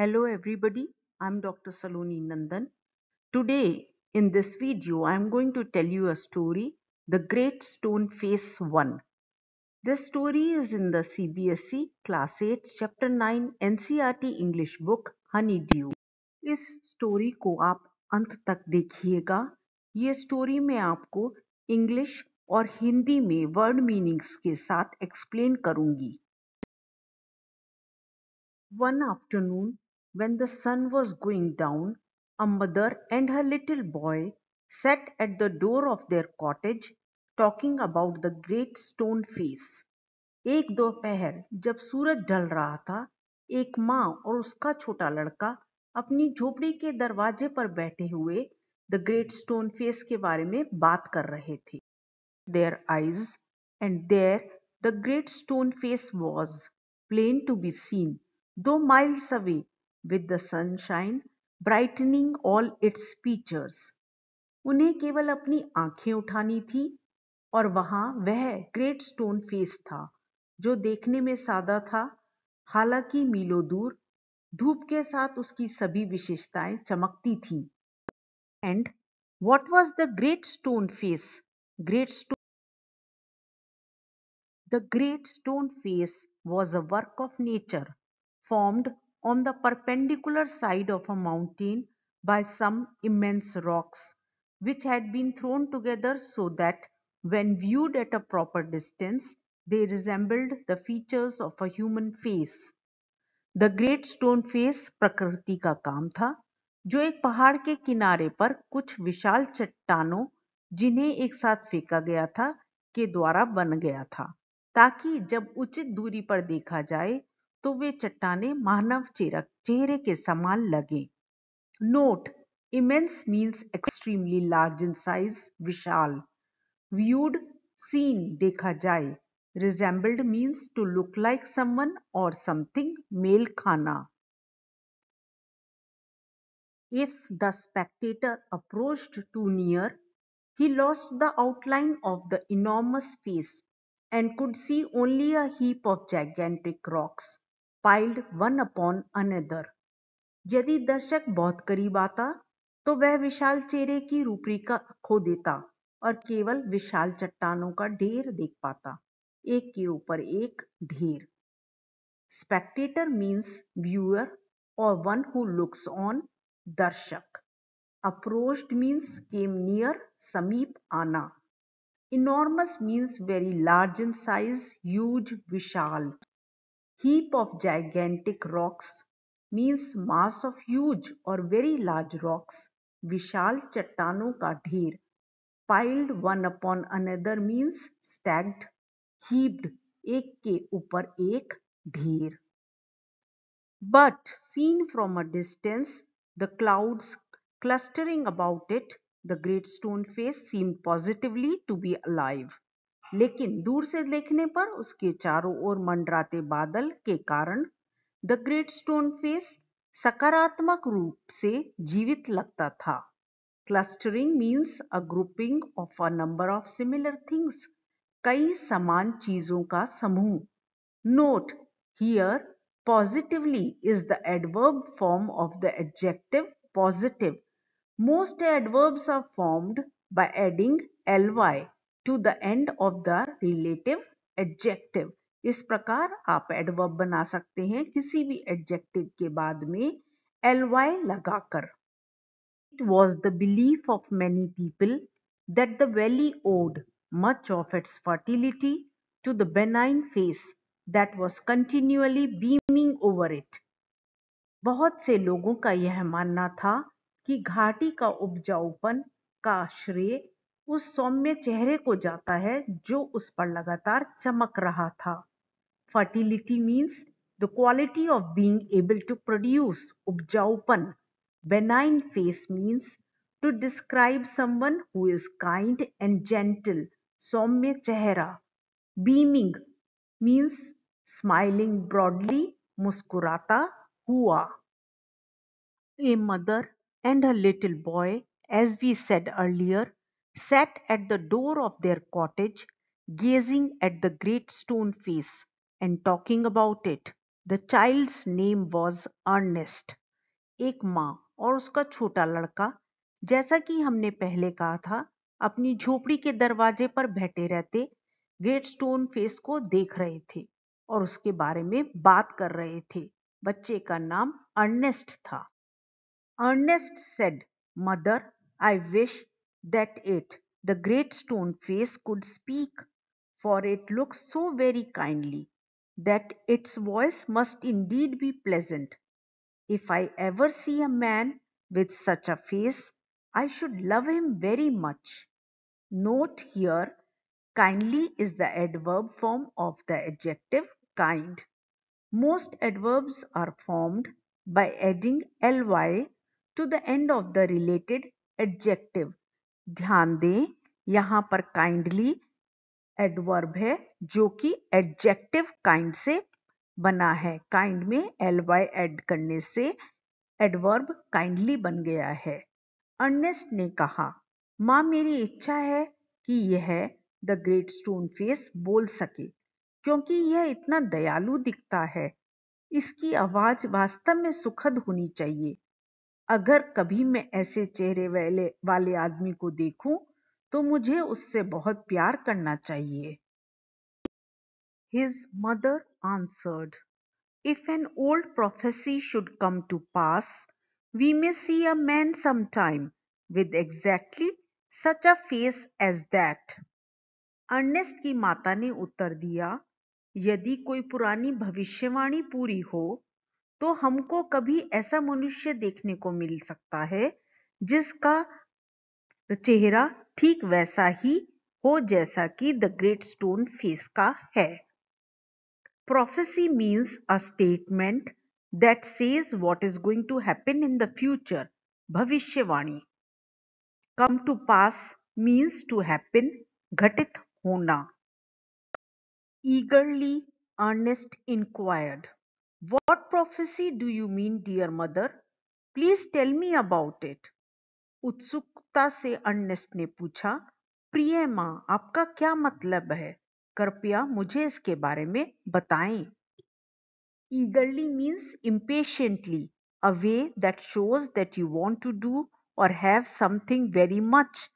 Hello everybody, I'm Dr. Saloni Nandan. Today in this video, I'm going to tell you a story, The Great Stone Face 1. This story is in the CBSC Class 8 Chapter 9 NCRT English Book Honeydew. इस story ko aap ant tak dekhiyega. Ye story mein aapko English aur Hindi mein word meanings ke साथ explain karungi. One afternoon, When the sun was going down, a mother and her little boy sat at the door of their cottage talking about the great stone face एक दोपहर जब सूरज ढल रहा था एक माँ और उसका छोटा लड़का अपनी झोपड़ी के दरवाजे पर बैठे हुए द ग्रेट स्टोन फेस के बारे में बात कर रहे थे their eyes and there the great stone face was plain to be seen two miles away with the sunshine brightening all its features. उन्हें केवल अपनी आंखें उठानी थी और वहां वह ग्रेट स्टोन फेस था जो देखने में सादा था हालांकि मीलों दूर धूप के साथ उसकी सभी विशेषताएं चमकती थीं। And what was the great stone face great stone the great stone face was a work of nature formed on the perpendicular side of a mountain by some immense rocks which had been thrown together so that when viewed at a proper distance they resembled the features of a human face. the great stone face prakriti ka kaam tha jo ek pahad ke kinare par kuch vishal chattano jinhe ek sath feka gaya tha ke dwara ban gaya tha ताकि जब उचित दूरी पर देखा जाए तो वे चट्टाने मानव चेरक चेहरे के समान लगे note immense means extremely large in size विशाल व्यूड सीन देखा जाए resembled means to look like someone or something मेल खाना if the spectator approached too near he lost the outline of the enormous face and could see only a heap of gigantic rocks piled one upon another यदि दर्शक बहुत करीब आता तो वह विशाल चेहरे की रूपरेखा खो देता और केवल विशाल चट्टानों का ढेर देख पाता एक के ऊपर एक ढेर स्पेक्टेटर मीन्स व्यूअर और वन हु लुक्स ऑन दर्शक अप्रोच्ड मीन्स केम नियर समीप आना enormous means very large in size huge विशाल heap of gigantic rocks means mass of huge or very large rocks vishal chattano ka dheer. piled one upon another means stacked heaped ek ke upar ek dheer. but seen from a distance the clouds clustering about it the great stone face seemed positively to be alive लेकिन दूर से देखने पर उसके चारों ओर मंडराते बादल के कारण द ग्रेट स्टोन फेस सकारात्मक रूप से जीवित लगता था clustering means a grouping of a number of similar things कई समान चीजों का समूह note here positively is the adverb form of the adjective positive most adverbs are formed by adding L Y to the end of the relative adjective इस प्रकार आप adverb बना सकते हैं किसी भी एडजेक्टिव के बाद में एल वाई लगाकर it was the belief of many people that the valley owed much of its fertility to the benign face that was continually beaming over it. बहुत से लोगों का यह मानना था कि घाटी का उपजाऊपन का श्रेय उस सौम्य चेहरे को जाता है जो उस पर लगातार चमक रहा था fertility means the quality of being able to produce उपजाऊपन benign face means to describe someone who is kind and gentle सौम्य चेहरा बीमिंग मीन्स स्माइलिंग ब्रॉडली मुस्कुराता हुआ a mother and a little boy as we said earlier sat at the door of their cottage, gazing at the great stone face and talking about it. The child's name was Ernest एक माँ और उसका छोटा लड़का जैसा कि हमने पहले कहा था अपनी झोपड़ी के दरवाजे पर बैठे रहते ग्रेट स्टोन फेस को देख रहे थे और उसके बारे में बात कर रहे थे बच्चे का नाम अर्नेस्ट था Ernest said mother I wish that it, the great stone face, could speak, for it looks so very kindly that its voice must indeed be pleasant. If I ever see a man with such a face, I should love him very much. Note here, kindly is the adverb form of the adjective kind. Most adverbs are formed by adding ly to the end of the related adjective ध्यान दें यहां पर kindly adverb है जो कि adjective kind से बना है काइंड में एल वाई एड करने से एडवर्ब काइंडली बन गया है अर्नेस्ट ने कहा माँ मेरी इच्छा है कि यह द ग्रेट स्टोन फेस बोल सके क्योंकि यह इतना दयालु दिखता है इसकी आवाज वास्तव में सुखद होनी चाहिए अगर कभी मैं ऐसे चेहरे वाले वाले आदमी को देखूं तो मुझे उससे बहुत प्यार करना चाहिए His mother answered, If an old prophecy should come to pass, we may see a man sometime with exactly such a face as that. Ernest की माता ने उत्तर दिया यदि कोई पुरानी भविष्यवाणी पूरी हो तो हमको कभी ऐसा मनुष्य देखने को मिल सकता है जिसका चेहरा ठीक वैसा ही हो जैसा कि द ग्रेट स्टोन फेस का है prophecy means a statement that says what is going to happen in the future भविष्यवाणी come to pass means to happen घटित होना eagerly Ernest inquired What prophecy do you mean, dear mother? Please tell me about it उत्सुकता से Ernest ने पूछा प्रिय माँ आपका क्या मतलब है कृपया मुझे इसके बारे में बताएं eagerly means impatiently, a way that shows that you want to do or have something very much.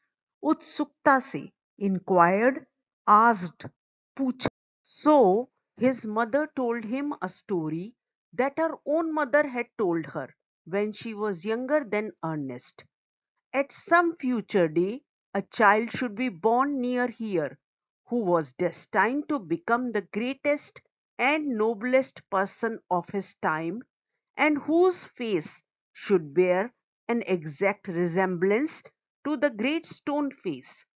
Utsukta se, inquired, asked, pucha. So, His mother told him a story that her own mother had told her when she was younger than Ernest. At some future day, a child should be born near here who was destined to become the greatest and noblest person of his time, and whose face should bear an exact resemblance to the great stone face.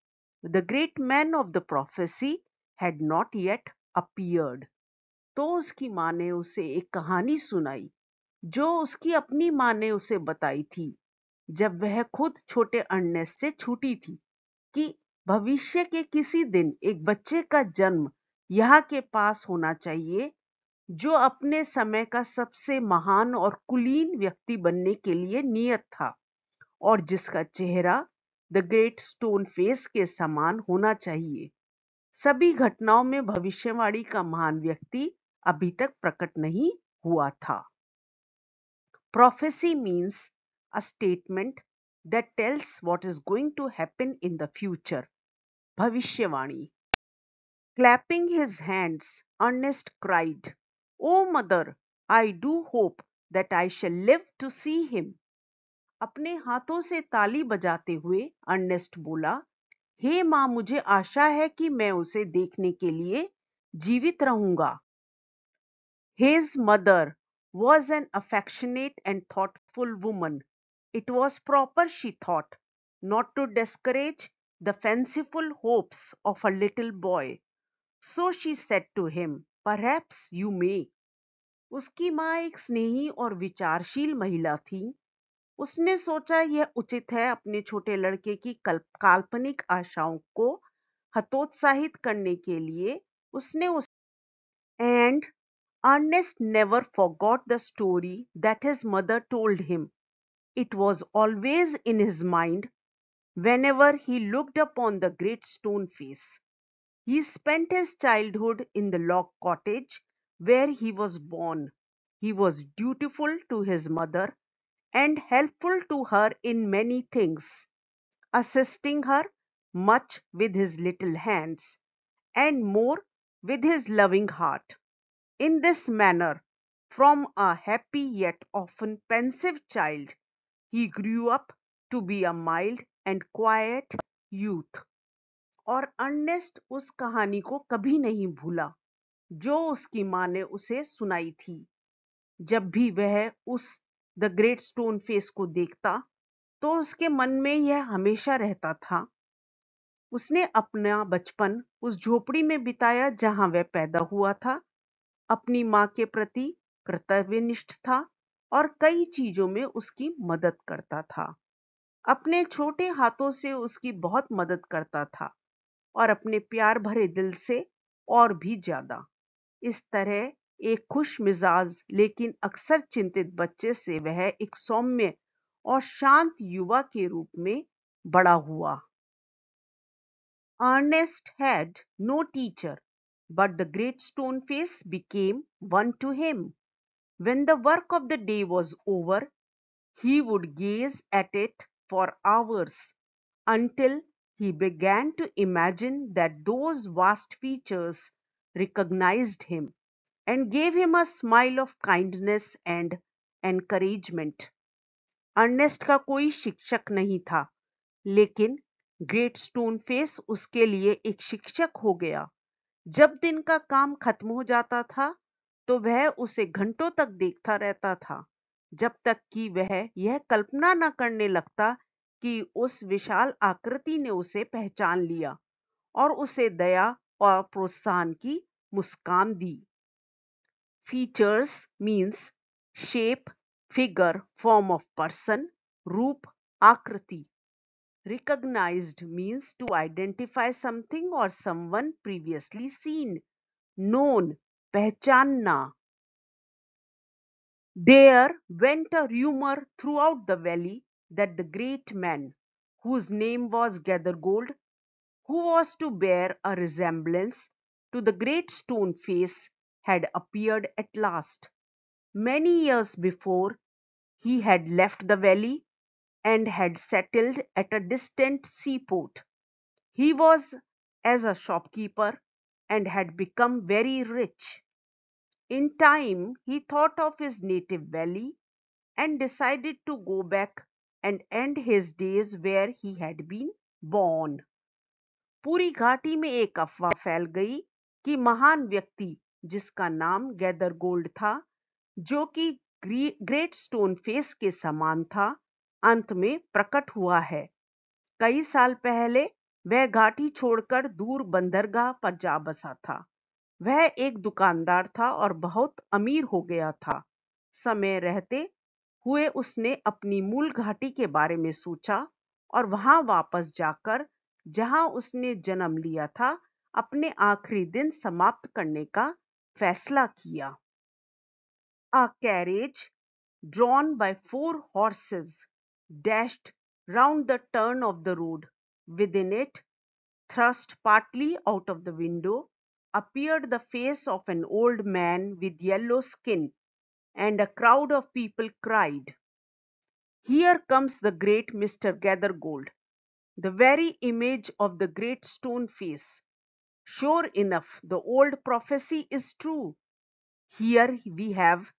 The great man of the prophecy had not yet appeared. तो उसकी माँ ने उसे एक कहानी सुनाई जो उसकी अपनी माँ ने उसे बताई थी जब वह खुद छोटे अन्य से छूटी थी कि भविष्य के किसी दिन एक बच्चे का जन्म यहाँ के पास होना चाहिए जो अपने समय का सबसे महान और कुलीन व्यक्ति बनने के लिए नियत था और जिसका चेहरा द ग्रेट स्टोन फेस के समान होना चाहिए सभी घटनाओं में भविष्यवाणी का महान व्यक्ति अभी तक प्रकट नहीं हुआ था prophecy means a statement that tells what is going to happen in the future भविष्यवाणी clapping his hands Ernest cried oh mother I do hope that I shall live to see him अपने हाथों से ताली बजाते हुए Ernest बोला हे hey, माँ मुझे आशा है कि मैं उसे देखने के लिए जीवित रहूंगा His mother was an affectionate and thoughtful woman. It was proper, she thought, not to discourage the fanciful hopes of a little boy. So she said to him, Perhaps you may. उसकी माँ एक स्नेही और विचारशील महिला थी उसने सोचा यह उचित है अपने छोटे लड़के की काल्पनिक आशाओं को हतोत्साहित करने के लिए उसने उस and Ernest never forgot the story that his mother told him. It was always in his mind whenever he looked upon the great stone face. He spent his childhood in the log cottage where he was born. He was dutiful to his mother and helpful to her in many things, assisting her much with his little hands and more with his loving heart. In this manner, from a happy yet often pensive child, he grew up to be a mild and quiet youth. और Ernest उस कहानी को कभी नहीं भूला जो उसकी माँ ने उसे सुनाई थी जब भी वह उस द ग्रेट स्टोन फेस को देखता तो उसके मन में यह हमेशा रहता था उसने अपना बचपन उस झोपड़ी में बिताया जहां वह पैदा हुआ था अपनी माँ के प्रति कर्तव्यनिष्ठ था और कई चीजों में उसकी मदद करता था अपने छोटे हाथों से उसकी बहुत मदद करता था और अपने प्यार भरे दिल से और भी ज्यादा इस तरह एक खुश मिजाज लेकिन अक्सर चिंतित बच्चे से वह एक सौम्य और शांत युवा के रूप में बड़ा हुआ Ernest had no teacher But the Great stone face became one to him. When the work of the day was over, he would gaze at it for hours until he began to imagine that those vast features recognized him and gave him a smile of kindness and encouragement. Ernest का कोई शिक्षक नहीं था लेकिन great stone face उसके लिए एक शिक्षक हो गया जब दिन का काम खत्म हो जाता था तो वह उसे घंटों तक देखता रहता था जब तक कि वह यह कल्पना न करने लगता कि उस विशाल आकृति ने उसे पहचान लिया और उसे दया और प्रोत्साहन की मुस्कान दी features means shape figure form of person रूप आकृति Recognized means to identify something or someone previously seen, known, pehchanna. There went a rumor throughout the valley that the great man, whose name was Gathergold, who was to bear a resemblance to the great stone face, had appeared at last. Many years before, he had left the valley and had settled at a distant seaport. He was as a shopkeeper and had become very rich. In time, he thought of his native valley and decided to go back and end his days where he had been born. पूरी घाटी में एक अफवाह फैल गई कि महान व्यक्ति जिसका नाम गैदर गोल्ड था जो कि ग्रेट स्टोन फेस के समान था अंत में प्रकट हुआ है कई साल पहले वह घाटी छोड़कर दूर बंदरगाह पर जा बसा था वह एक दुकानदार था और बहुत अमीर हो गया था समय रहते हुए उसने अपनी मूल घाटी के बारे में सोचा और वहां वापस जाकर जहां उसने जन्म लिया था अपने आखिरी दिन समाप्त करने का फैसला किया a carriage drawn by four horses dashed round the turn of the road. Within it, thrust partly out of the window, appeared the face of an old man with yellow skin, and a crowd of people cried, Here comes the great Mr. Gathergold, the very image of the great stone face. Sure enough, the old prophecy is true. Here we have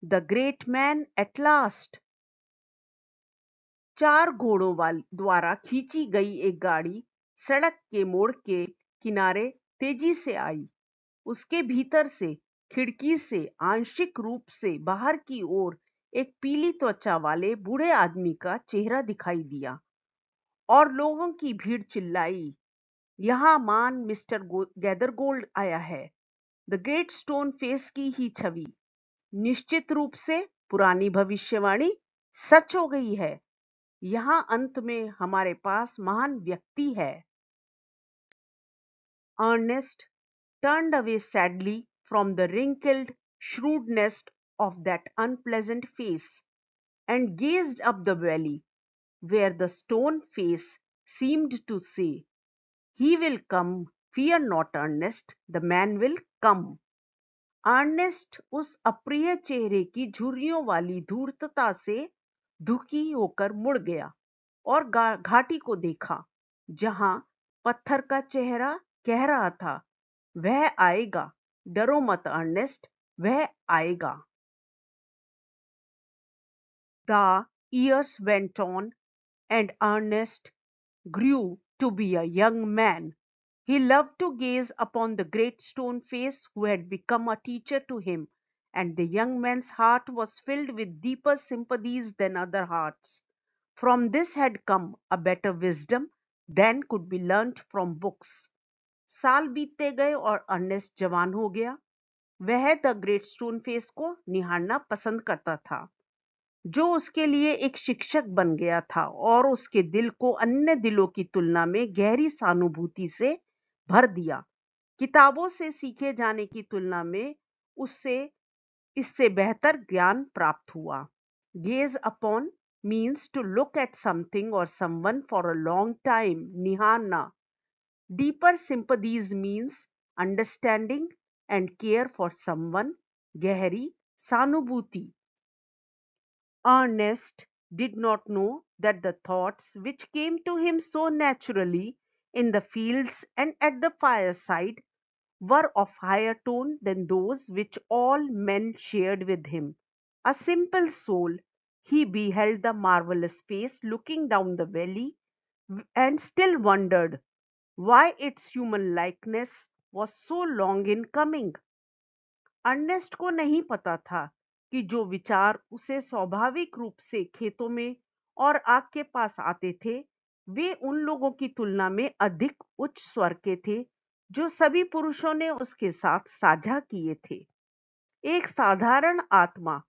the great man at last. चार घोड़ों द्वारा खींची गई एक गाड़ी सड़क के मोड़ के किनारे तेजी से आई उसके भीतर से खिड़की से आंशिक रूप से बाहर की ओर एक पीली त्वचा वाले बूढ़े आदमी का चेहरा दिखाई दिया और लोगों की भीड़ चिल्लाई यहां मान मिस्टर गैदर गोल्ड आया है द ग्रेट स्टोन फेस की ही छवि निश्चित रूप से पुरानी भविष्यवाणी सच हो गई है यहां अंत में हमारे पास महान व्यक्ति है Ernest turned away sadly from the wrinkled shrewdness of that unpleasant face and gazed up the valley where the stone face seemed to say he will come fear not Ernest the man will come Ernest उस अप्रिय चेहरे की झुरियों वाली धूर्तता से दुखी होकर मुड़ गया और घाटी को देखा जहां पत्थर का चेहरा कह रहा था वह आएगा डरो मत अर्नेस्ट वह आएगा the years went on and Ernest grew to be a young man he love to gaze upon the great stone face who had become a teacher to him and the young man's heart was filled with deeper sympathies than other hearts. From this had come a better wisdom than could be learnt from books. साल बीतते गए और Ernest जवान हो गया वह the great stone face को निहारना पसंद करता था जो उसके लिए एक शिक्षक बन गया था और उसके दिल को अन्य दिलों की तुलना में गहरी सहानुभूति से भर दिया किताबों से सीखे जाने की तुलना में उससे इससे बेहतर ज्ञान प्राप्त हुआ gaze upon means to look at something or someone for a long time nihana deeper sympathies means understanding and care for someone gehri sanubhuti ernest did not know that the thoughts which came to him so naturally in the fields and at the fireside were of higher tone than those which all men shared with him. A simple soul, he beheld the marvelous face looking down the valley and still wondered why its human likeness was so long in coming. Ernest को नहीं पता था कि जो विचार उसे स्वाभाविक रूप से खेतों में और आग के पास आते थे वे उन लोगों की तुलना में अधिक उच्च स्वर के थे जो सभी पुरुषों ने उसके साथ साझा किए थे एक साधारण आत्मा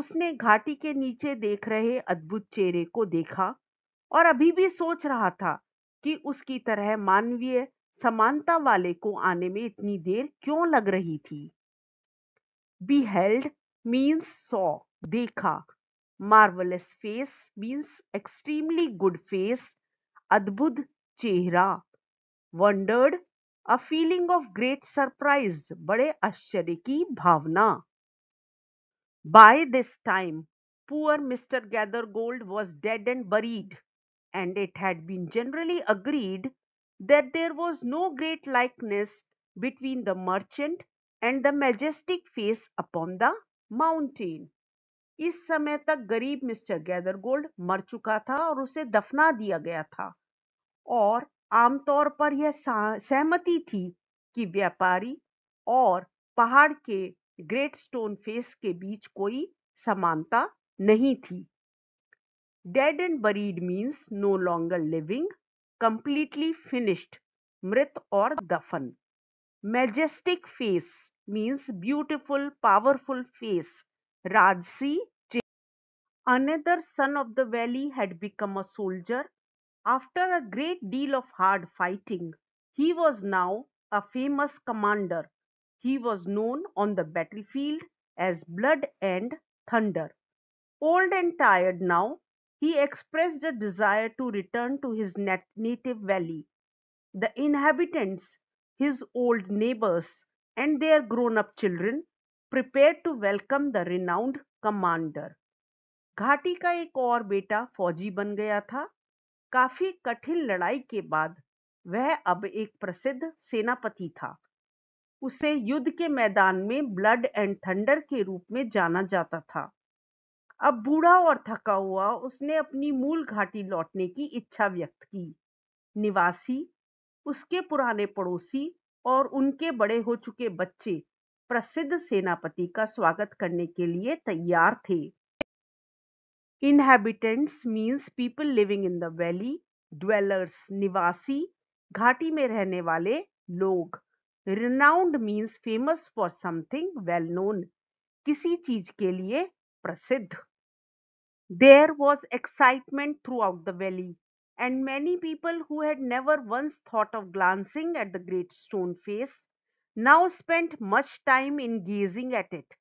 उसने घाटी के नीचे देख रहे अद्भुत चेहरे को देखा और अभी भी सोच रहा था कि उसकी तरह मानवीय समानता वाले को आने में इतनी देर क्यों लग रही थी बी हेल्ड मीन्स सॉ देखा marvellous face means extremely good face अद्भुत चेहरा wondered a feeling of great surprise, बड़े आश्चर्य की भावना. By this time, poor Mr. Gathergold was dead and buried, and it had been generally agreed that there was no great likeness between the merchant and the majestic face upon the mountain. इस समय तक गरीब mister गैदरगोल्ड मर चुका था और उसे दफना दिया गया था और आमतौर पर यह सहमति थी कि व्यापारी और पहाड़ के ग्रेट स्टोन फेस के बीच कोई समानता नहीं थी dead and buried means no longer living completely finished मृत और दफन majestic face means beautiful powerful face राजसी another son of the valley had become a soldier After a great deal of hard fighting, he was now a famous commander. He was known on the battlefield as Blood and Thunder. Old and tired now, he expressed a desire to return to his nat- native valley. The inhabitants, his old neighbors, and their grown up children prepared to welcome the renowned commander. घाटी का एक और बेटा फौजी बन गया था काफी कठिन लड़ाई के बाद वह अब एक प्रसिद्ध सेनापति था उसे युद्ध के मैदान में ब्लड एंड थंडर के रूप में जाना जाता था अब बूढ़ा और थका हुआ उसने अपनी मूल घाटी लौटने की इच्छा व्यक्त की निवासी उसके पुराने पड़ोसी और उनके बड़े हो चुके बच्चे प्रसिद्ध सेनापति का स्वागत करने के लिए तैयार थे Inhabitants means people living in the valley. dwellers निवासी घाटी में रहने वाले लोग renowned means famous for something well known किसी चीज के लिए प्रसिद्ध There was excitement throughout the valley, and many people who had never once thought of glancing at the great stone face now spent much time in gazing at it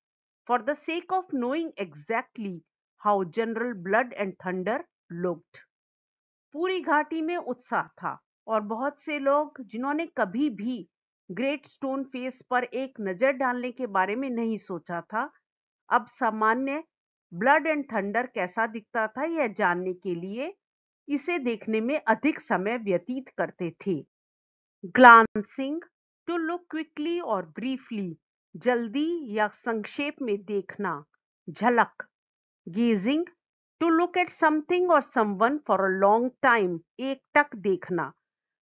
for the sake of knowing exactly how General Blood and Thunder looked पूरी घाटी में उत्साह था और बहुत से लोग जिन्होंने कभी भी ग्रेट स्टोन फेस पर एक नजर डालने के बारे में नहीं सोचा था अब सामान्य ब्लड एंड थंडर कैसा दिखता था यह जानने के लिए इसे देखने में अधिक समय व्यतीत करते थे ग्लांसिंग टू लुक क्विकली और ब्रीफली जल्दी या संक्षेप में देखना झलक gazing to look at something और someone for a long time एक टक देखना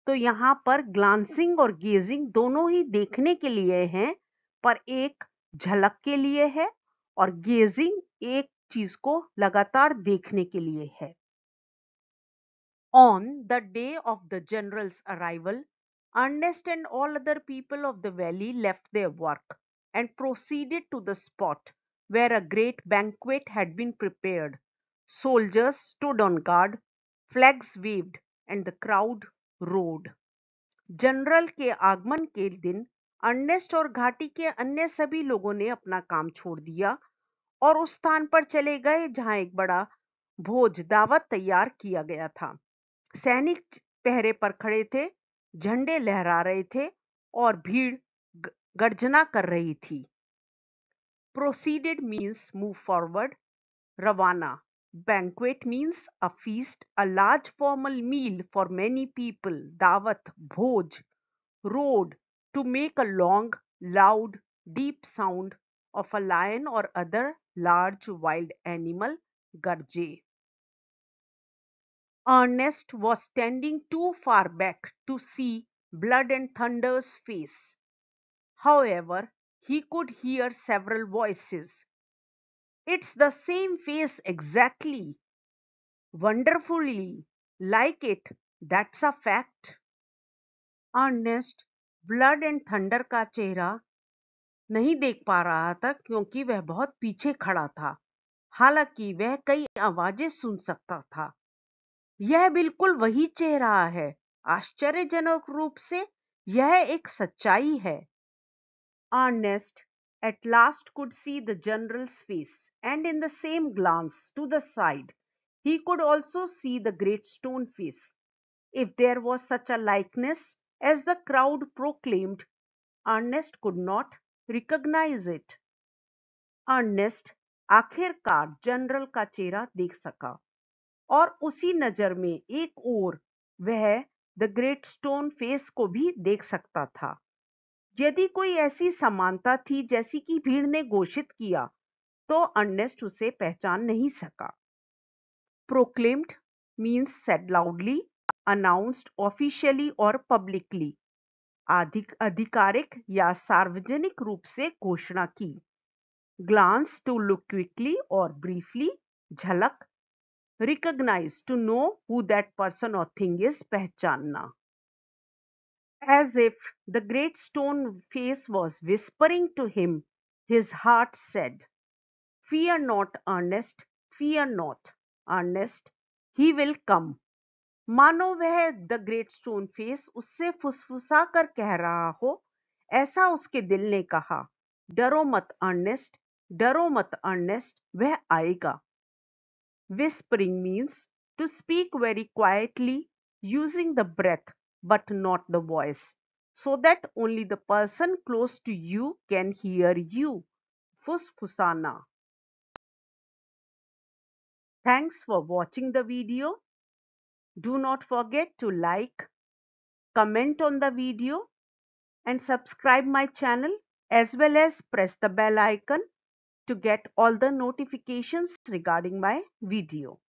तो यहां पर ग्लांसिंग और गेजिंग दोनों ही देखने के लिए हैं पर एक झलक के लिए है और गेजिंग एक चीज को लगातार देखने के लिए है on the day of the General arrival Ernest and all other people of the valley left their work and proceeded to the spot where a great banquet had been prepared. Soldiers stood on guard, flags waved, and the crowd roared. General के आगमन के दिन Ernest और घाटी के अन्य सभी लोगों ने अपना काम छोड़ दिया और उस स्थान पर चले गए जहां एक बड़ा भोज दावत तैयार किया गया था सैनिक पहरे पर खड़े थे झंडे लहरा रहे थे और भीड़ गर्जना कर रही थी Proceeded means move forward. Ravana. Banquet means a feast, a large formal meal for many people. Dawat, bhoj. Road. To make a long, loud, deep sound of a lion or other large wild animal. Garje. Ernest was standing too far back to see Blood and Thunder's face. However, he could hear several voices. It's the same face exactly. Wonderfully like it. That's a fact. Ernest Blood and Thunder का चेहरा नहीं देख पा रहा था क्योंकि वह बहुत पीछे खड़ा था हालांकि वह कई आवाजें सुन सकता था यह बिल्कुल वही चेहरा है आश्चर्यजनक रूप से यह एक सच्चाई है Ernest at last could see the General's face, and in the same glance to the side he could also see the great stone face. If there was such a likeness as the crowd proclaimed, Ernest could not recognize it. Ernest आखिरकार General का चेहरा देख सका और उसी नजर में एक और वह द ग्रेट स्टोन फेस को भी देख सकता था यदि कोई ऐसी समानता थी जैसी कि भीड़ ने घोषित किया तो अर्नेस्ट उसे पहचान नहीं सका proclaimed means said loudly announced officially और पब्लिकली अधिक आधिकारिक या सार्वजनिक रूप से घोषणा की ग्लांस टू लुक क्विकली और ब्रीफली झलक recognise to know who that person और थिंग इज पहचानना as if the great stone face was whispering to him, his heart said, Fear not, Ernest, fear not, Ernest, he will come. मानो वह the great stone face उससे फुसफुसा कर कह रहा हो ऐसा उसके दिल ने कहा डरो मत अर्नेस्ट डरो मत अर्नेस्ट वह आएगा whispering means to speak very quietly using the breath but not the voice, so that only the person close to you can hear you. Fusfusana. Thanks for watching the video. Do not forget to like, comment on the video and subscribe my channel as well as press the bell icon to get all the notifications regarding my video.